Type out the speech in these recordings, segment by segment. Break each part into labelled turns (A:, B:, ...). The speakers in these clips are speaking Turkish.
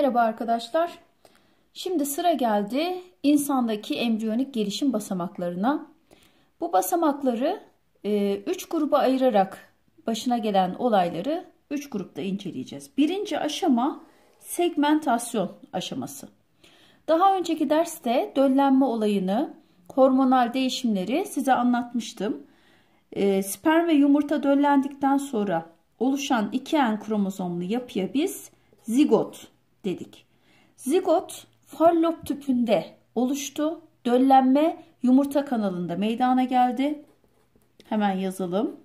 A: Merhaba arkadaşlar. Şimdi sıra geldi insandaki embriyonik gelişim basamaklarına. Bu basamakları 3 e, gruba ayırarak başına gelen olayları 3 grupta inceleyeceğiz. Birinci aşama segmentasyon aşaması. Daha önceki derste döllenme olayını, hormonal değişimleri size anlatmıştım. E, sperm ve yumurta döllendikten sonra oluşan 2N kromozomlu yapıya biz zigot dedik. Zigot fallop tüpünde oluştu. Döllenme yumurta kanalında meydana geldi. Hemen yazalım.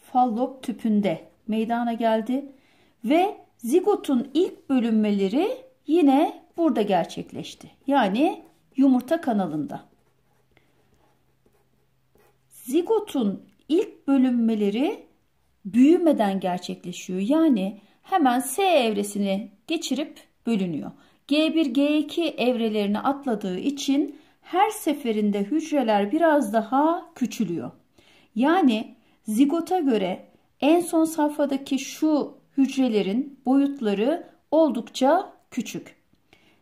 A: Fallop tüpünde meydana geldi ve zigotun ilk bölünmeleri yine burada gerçekleşti. Yani yumurta kanalında. Zigotun ilk bölünmeleri büyümeden gerçekleşiyor. Yani hemen S evresini geçirip bölünüyor. G1, G2 evrelerini atladığı için her seferinde hücreler biraz daha küçülüyor. Yani zigota göre en son safhadaki şu hücrelerin boyutları oldukça küçük.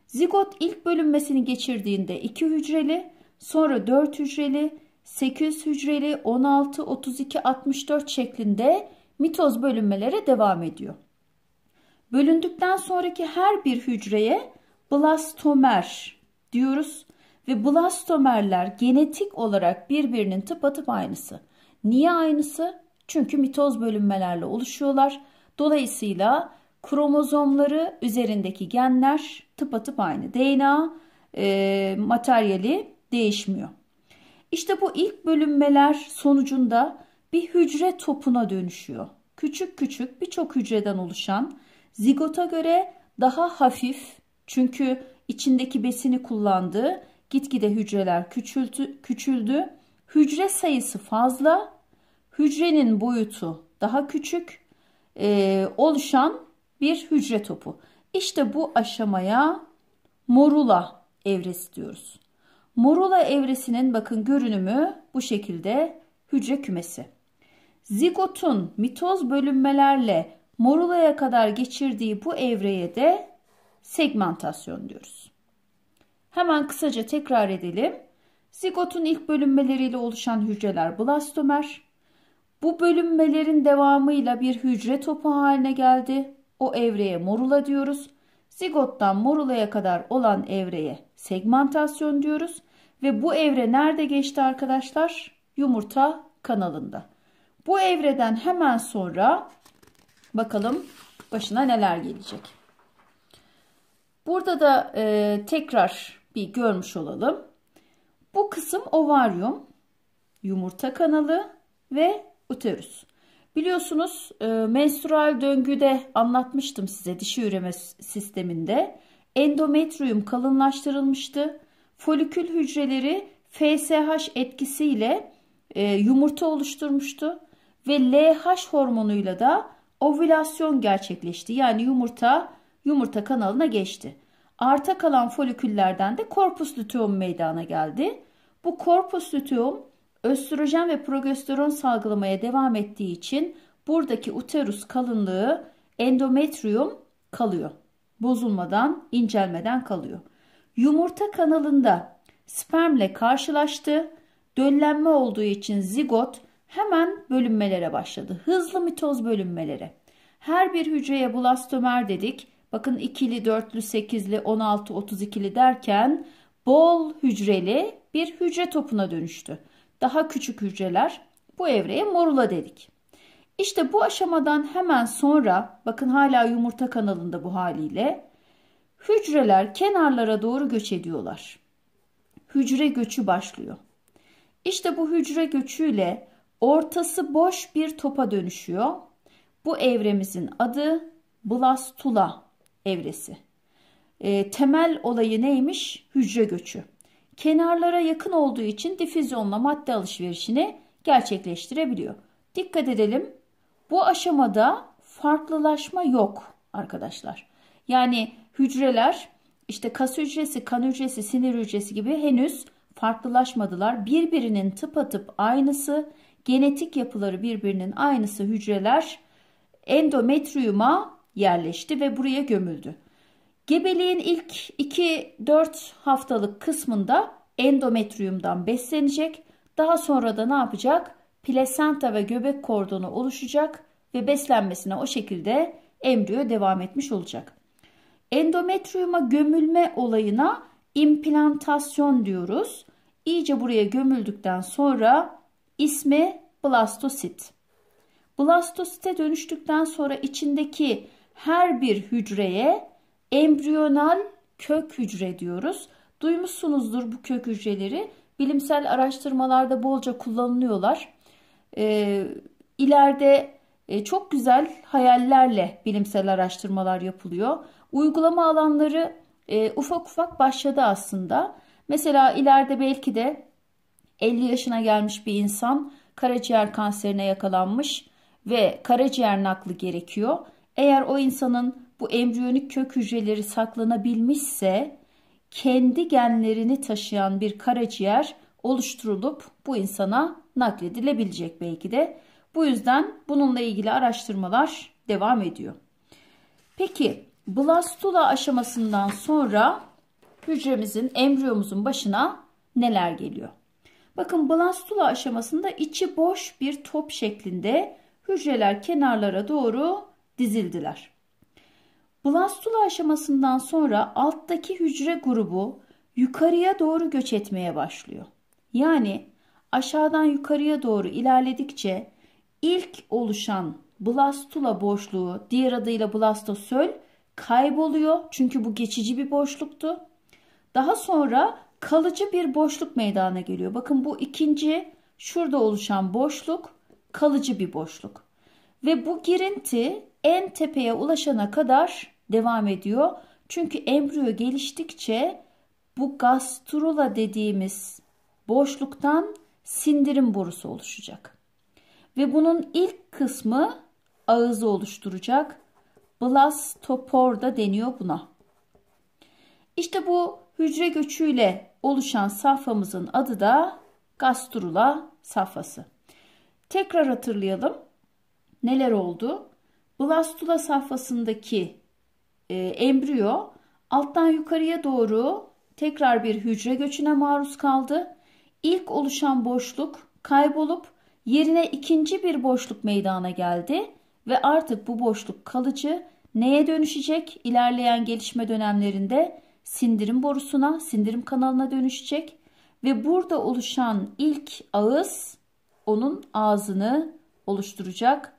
A: Zigot ilk bölünmesini geçirdiğinde 2 hücreli, sonra 4 hücreli, 8 hücreli, 16, 32, 64 şeklinde mitoz bölünmelere devam ediyor. Bölündükten sonraki her bir hücreye blastomer diyoruz ve blastomerler genetik olarak birbirinin tıpatıp aynısı. Niye aynısı? Çünkü mitoz bölünmelerle oluşuyorlar. Dolayısıyla kromozomları üzerindeki genler tıpatıp aynı. DNA e, materyali değişmiyor. İşte bu ilk bölünmeler sonucunda bir hücre topuna dönüşüyor. Küçük küçük birçok hücreden oluşan Zigota göre daha hafif çünkü içindeki besini kullandı. Gitgide hücreler küçüldü, küçüldü. Hücre sayısı fazla. Hücrenin boyutu daha küçük. E, oluşan bir hücre topu. İşte bu aşamaya morula evresi diyoruz. Morula evresinin bakın görünümü bu şekilde hücre kümesi. Zigotun mitoz bölünmelerle Morula'ya kadar geçirdiği bu evreye de segmentasyon diyoruz. Hemen kısaca tekrar edelim. Zigotun ilk bölünmeleriyle oluşan hücreler blastomer. Bu bölünmelerin devamıyla bir hücre topu haline geldi. O evreye morula diyoruz. Zigottan morulaya kadar olan evreye segmentasyon diyoruz. Ve bu evre nerede geçti arkadaşlar? Yumurta kanalında. Bu evreden hemen sonra Bakalım başına neler gelecek. Burada da e, tekrar bir görmüş olalım. Bu kısım ovaryum, yumurta kanalı ve uterus. Biliyorsunuz e, menstrual döngüde anlatmıştım size dişi üreme sisteminde. endometrium kalınlaştırılmıştı. Folikül hücreleri FSH etkisiyle e, yumurta oluşturmuştu. Ve LH hormonuyla da ovülasyon gerçekleşti. Yani yumurta yumurta kanalına geçti. Arta kalan foliküllerden de korpus luteum meydana geldi. Bu korpus luteum östrojen ve progesteron salgılamaya devam ettiği için buradaki uterus kalınlığı endometrium kalıyor. Bozulmadan, incelmeden kalıyor. Yumurta kanalında spermle karşılaştı. Döllenme olduğu için zigot Hemen bölünmelere başladı. Hızlı mitoz bölünmeleri. Her bir hücreye blastomer dedik. Bakın ikili, dörtlü, sekizli, on altı, otuz ikili derken bol hücreli bir hücre topuna dönüştü. Daha küçük hücreler bu evreye morula dedik. İşte bu aşamadan hemen sonra bakın hala yumurta kanalında bu haliyle hücreler kenarlara doğru göç ediyorlar. Hücre göçü başlıyor. İşte bu hücre göçüyle ortası boş bir topa dönüşüyor. Bu evremizin adı blastula evresi. E, temel olayı neymiş? Hücre göçü. Kenarlara yakın olduğu için difüzyonla madde alışverişini gerçekleştirebiliyor. Dikkat edelim. Bu aşamada farklılaşma yok arkadaşlar. Yani hücreler işte kas hücresi, kan hücresi, sinir hücresi gibi henüz farklılaşmadılar. Birbirinin tıpatıp aynısı genetik yapıları birbirinin aynısı hücreler endometriyuma yerleşti ve buraya gömüldü. Gebeliğin ilk 2-4 haftalık kısmında endometriyumdan beslenecek. Daha sonra da ne yapacak? Plasenta ve göbek kordonu oluşacak ve beslenmesine o şekilde embriyo devam etmiş olacak. Endometriyuma gömülme olayına implantasyon diyoruz. İyice buraya gömüldükten sonra İsmi blastosit. Blastosite dönüştükten sonra içindeki her bir hücreye embriyonal kök hücre diyoruz. Duymuşsunuzdur bu kök hücreleri. Bilimsel araştırmalarda bolca kullanılıyorlar. Ee, e, çok güzel hayallerle bilimsel araştırmalar yapılıyor. Uygulama alanları e, ufak ufak başladı aslında. Mesela ileride belki de 50 yaşına gelmiş bir insan karaciğer kanserine yakalanmış ve karaciğer nakli gerekiyor. Eğer o insanın bu embriyonik kök hücreleri saklanabilmişse kendi genlerini taşıyan bir karaciğer oluşturulup bu insana nakledilebilecek belki de. Bu yüzden bununla ilgili araştırmalar devam ediyor. Peki blastula aşamasından sonra hücremizin, embriyomuzun başına neler geliyor? Bakın blastula aşamasında içi boş bir top şeklinde hücreler kenarlara doğru dizildiler. Blastula aşamasından sonra alttaki hücre grubu yukarıya doğru göç etmeye başlıyor. Yani aşağıdan yukarıya doğru ilerledikçe ilk oluşan blastula boşluğu diğer adıyla blastosöl kayboluyor. Çünkü bu geçici bir boşluktu. Daha sonra kalıcı bir boşluk meydana geliyor. Bakın bu ikinci şurada oluşan boşluk kalıcı bir boşluk. Ve bu girinti en tepeye ulaşana kadar devam ediyor. Çünkü embriyo geliştikçe bu gastrula dediğimiz boşluktan sindirim borusu oluşacak. Ve bunun ilk kısmı ağızı oluşturacak. Blastopor da deniyor buna. İşte bu hücre göçüyle oluşan safhamızın adı da gastrula safhası. Tekrar hatırlayalım. Neler oldu? Blastula safhasındaki e, embriyo alttan yukarıya doğru tekrar bir hücre göçüne maruz kaldı. İlk oluşan boşluk kaybolup yerine ikinci bir boşluk meydana geldi ve artık bu boşluk kalıcı neye dönüşecek ilerleyen gelişme dönemlerinde sindirim borusuna, sindirim kanalına dönüşecek ve burada oluşan ilk ağız onun ağzını oluşturacak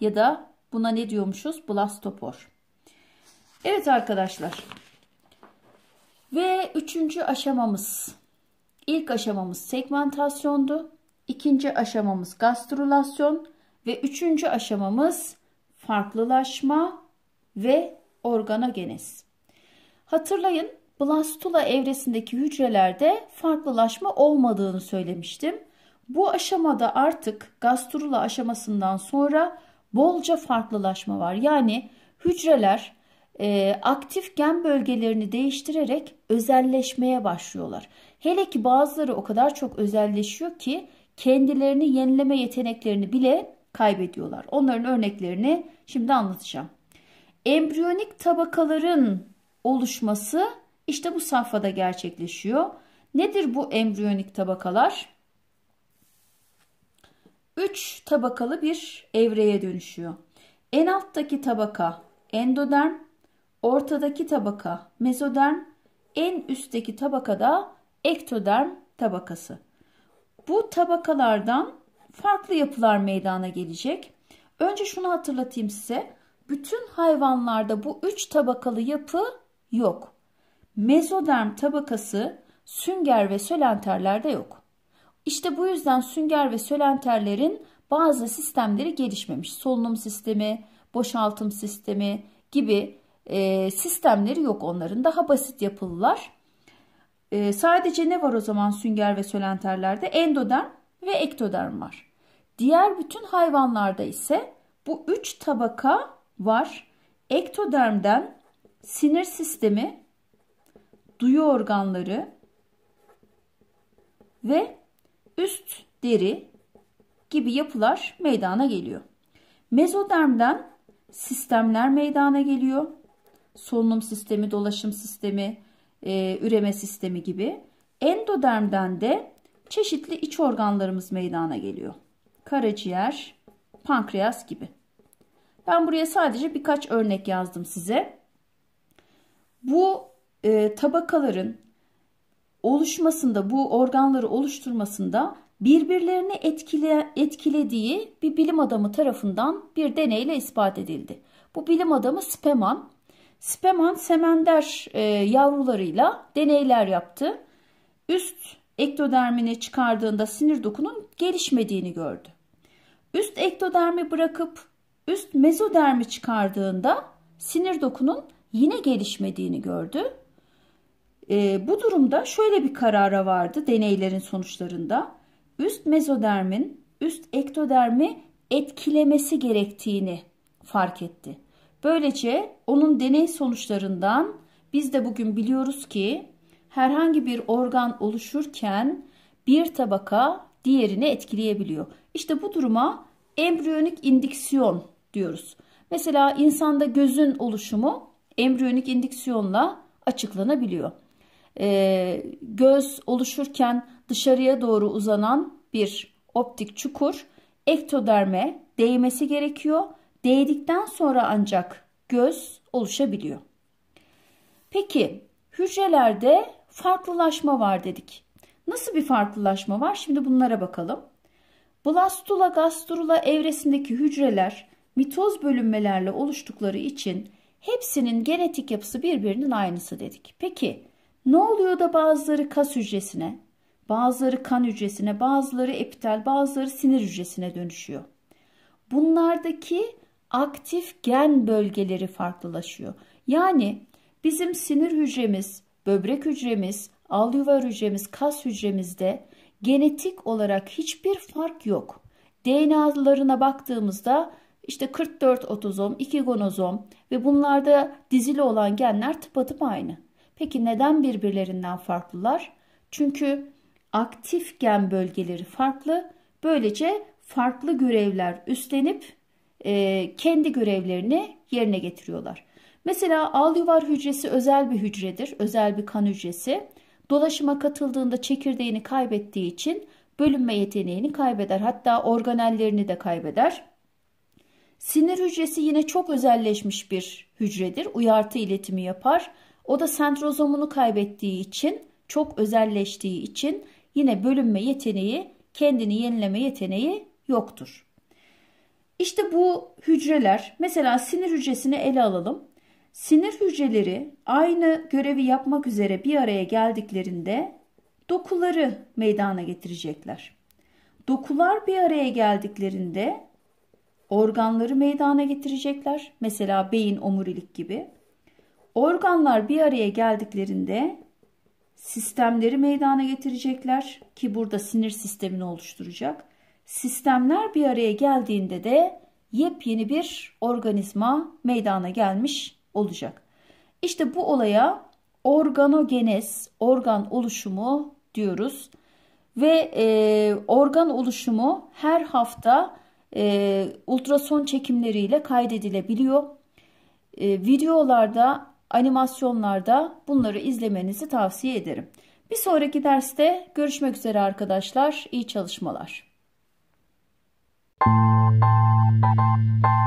A: ya da buna ne diyormuşuz? Blastopor. Evet arkadaşlar. Ve üçüncü aşamamız. İlk aşamamız segmentasyondu. İkinci aşamamız gastrulasyon ve üçüncü aşamamız farklılaşma ve organogenez. Hatırlayın blastula evresindeki hücrelerde farklılaşma olmadığını söylemiştim. Bu aşamada artık gastrula aşamasından sonra bolca farklılaşma var. Yani hücreler e, aktif gen bölgelerini değiştirerek özelleşmeye başlıyorlar. Hele ki bazıları o kadar çok özelleşiyor ki kendilerini yenileme yeteneklerini bile kaybediyorlar. Onların örneklerini şimdi anlatacağım. Embriyonik tabakaların oluşması işte bu safhada gerçekleşiyor. Nedir bu embriyonik tabakalar? 3 tabakalı bir evreye dönüşüyor. En alttaki tabaka endoderm, ortadaki tabaka mezoderm, en üstteki tabakada ektoderm tabakası. Bu tabakalardan farklı yapılar meydana gelecek. Önce şunu hatırlatayım size. Bütün hayvanlarda bu üç tabakalı yapı yok. Mezoderm tabakası sünger ve sölenterlerde yok. İşte bu yüzden sünger ve sölenterlerin bazı sistemleri gelişmemiş. Solunum sistemi, boşaltım sistemi gibi e, sistemleri yok onların. Daha basit yapılılar. E, sadece ne var o zaman sünger ve sölenterlerde? Endoderm ve ektoderm var. Diğer bütün hayvanlarda ise bu üç tabaka var. Ektodermden sinir sistemi, duyu organları ve üst deri gibi yapılar meydana geliyor. Mezodermden sistemler meydana geliyor. Solunum sistemi, dolaşım sistemi, e, üreme sistemi gibi. Endodermden de çeşitli iç organlarımız meydana geliyor. Karaciğer, pankreas gibi. Ben buraya sadece birkaç örnek yazdım size. Bu e, tabakaların oluşmasında, bu organları oluşturmasında birbirlerini etkile, etkilediği bir bilim adamı tarafından bir deneyle ispat edildi. Bu bilim adamı Speman. Speman semender e, yavrularıyla deneyler yaptı. Üst ektodermini çıkardığında sinir dokunun gelişmediğini gördü. Üst ektodermi bırakıp üst mezodermi çıkardığında sinir dokunun yine gelişmediğini gördü. E, bu durumda şöyle bir karara vardı deneylerin sonuçlarında. Üst mezodermin üst ektodermi etkilemesi gerektiğini fark etti. Böylece onun deney sonuçlarından biz de bugün biliyoruz ki herhangi bir organ oluşurken bir tabaka diğerini etkileyebiliyor. İşte bu duruma embriyonik indiksiyon diyoruz. Mesela insanda gözün oluşumu embriyonik indüksiyonla açıklanabiliyor. E, göz oluşurken dışarıya doğru uzanan bir optik çukur ektoderme değmesi gerekiyor. Değdikten sonra ancak göz oluşabiliyor. Peki hücrelerde farklılaşma var dedik. Nasıl bir farklılaşma var? Şimdi bunlara bakalım. Blastula gastrula evresindeki hücreler mitoz bölünmelerle oluştukları için Hepsinin genetik yapısı birbirinin aynısı dedik. Peki ne oluyor da bazıları kas hücresine, bazıları kan hücresine, bazıları epitel, bazıları sinir hücresine dönüşüyor? Bunlardaki aktif gen bölgeleri farklılaşıyor. Yani bizim sinir hücremiz, böbrek hücremiz, alüvar hücremiz, kas hücremizde genetik olarak hiçbir fark yok. DNA'larına baktığımızda işte 44 otozom, 2 gonozom ve bunlarda dizili olan genler tıpatıp aynı. Peki neden birbirlerinden farklılar? Çünkü aktif gen bölgeleri farklı. Böylece farklı görevler üstlenip e, kendi görevlerini yerine getiriyorlar. Mesela al yuvar hücresi özel bir hücredir, özel bir kan hücresi. Dolaşıma katıldığında çekirdeğini kaybettiği için bölünme yeteneğini kaybeder. Hatta organellerini de kaybeder. Sinir hücresi yine çok özelleşmiş bir hücredir. Uyartı iletimi yapar. O da sentrozomunu kaybettiği için, çok özelleştiği için yine bölünme yeteneği, kendini yenileme yeteneği yoktur. İşte bu hücreler, mesela sinir hücresini ele alalım. Sinir hücreleri aynı görevi yapmak üzere bir araya geldiklerinde dokuları meydana getirecekler. Dokular bir araya geldiklerinde organları meydana getirecekler. Mesela beyin omurilik gibi. Organlar bir araya geldiklerinde sistemleri meydana getirecekler ki burada sinir sistemini oluşturacak. Sistemler bir araya geldiğinde de yepyeni bir organizma meydana gelmiş olacak. İşte bu olaya organogenez, organ oluşumu diyoruz. Ve e, organ oluşumu her hafta e, ultrason çekimleriyle kaydedilebiliyor. E, videolarda, animasyonlarda bunları izlemenizi tavsiye ederim. Bir sonraki derste görüşmek üzere arkadaşlar. İyi çalışmalar. Thank